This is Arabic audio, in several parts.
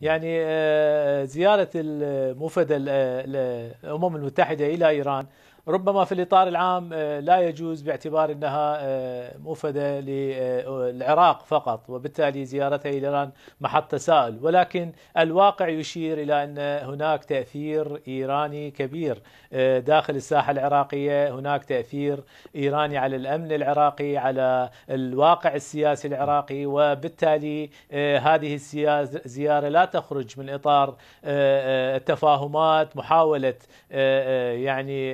يعني آه، آه، زيارة المفدى آه، الأمم المتحدة إلى إيران ربما في الإطار العام آه، لا يجوز باعتبار أنها آه، مفدة للعراق فقط وبالتالي زيارتها إلى إيران محط تساؤل ولكن الواقع يشير إلى أن هناك تأثير إيراني كبير آه، داخل الساحة العراقية هناك تأثير إيراني على الأمن العراقي على الواقع السياسي العراقي وبالتالي هذه الزيارة لا تخرج من إطار التفاهمات محاولة يعني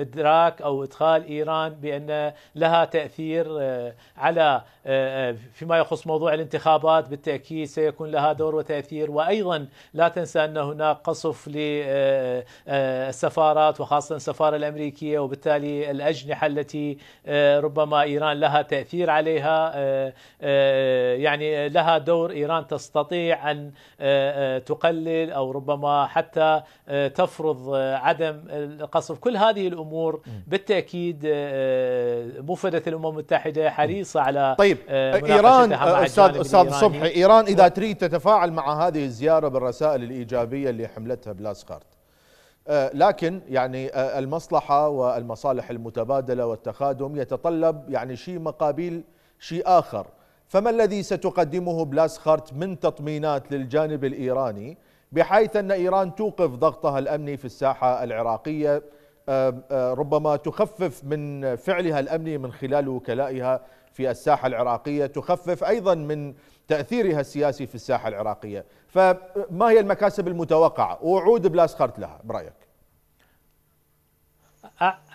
ادراك او ادخال ايران بان لها تاثير آه، على آه، آه، فيما يخص موضوع الانتخابات بالتاكيد سيكون لها دور وتاثير وايضا لا تنسى ان هناك قصف للسفارات وخاصه السفاره الامريكيه وبالتالي الاجنحه التي ربما ايران لها تاثير عليها يعني لها دور ايران تستطيع ان تقلل او ربما حتى تفرض عدم القصف كل هذه الامور بالتاكيد آه، آه، مفرده الامم المتحده حريصه على طيب آه، ايران استاذ استاذ صبحي ايران اذا تريد تتفاعل مع هذه الزياره بالرسائل الايجابيه اللي حملتها بلاسكارت لكن يعني المصلحه والمصالح المتبادله والتخادم يتطلب يعني شيء مقابل شيء اخر فما الذي ستقدمه بلاسخارت من تطمينات للجانب الايراني بحيث ان ايران توقف ضغطها الامني في الساحه العراقيه آه، آه، ربما تخفف من فعلها الامني من خلال وكلائها في الساحه العراقيه، تخفف ايضا من تاثيرها السياسي في الساحه العراقيه، فما هي المكاسب المتوقعه بلاس بلاسخرت لها برايك؟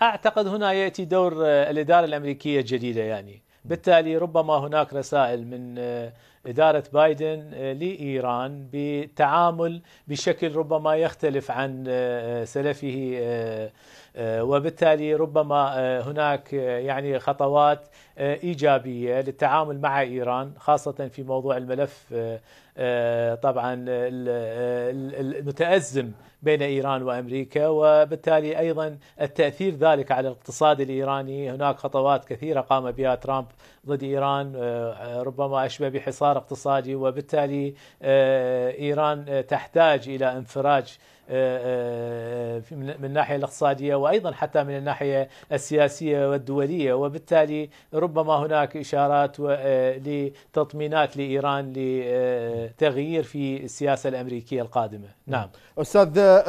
اعتقد هنا ياتي دور آه، الاداره الامريكيه الجديده يعني، بالتالي ربما هناك رسائل من اداره بايدن آه، لايران بتعامل بشكل ربما يختلف عن آه، آه، سلفه وبالتالي ربما هناك يعني خطوات ايجابيه للتعامل مع ايران خاصه في موضوع الملف طبعا المتازم بين ايران وامريكا وبالتالي ايضا التاثير ذلك على الاقتصاد الايراني هناك خطوات كثيره قام بها ترامب ضد ايران ربما اشبه بحصار انهيار اقتصادي وبالتالي آه، ايران آه، تحتاج الى انفراج آه، من الناحيه الاقتصاديه وايضا حتى من الناحيه السياسيه والدوليه وبالتالي ربما هناك اشارات لتطمينات لايران لتغيير في السياسه الامريكيه القادمه نعم استاذ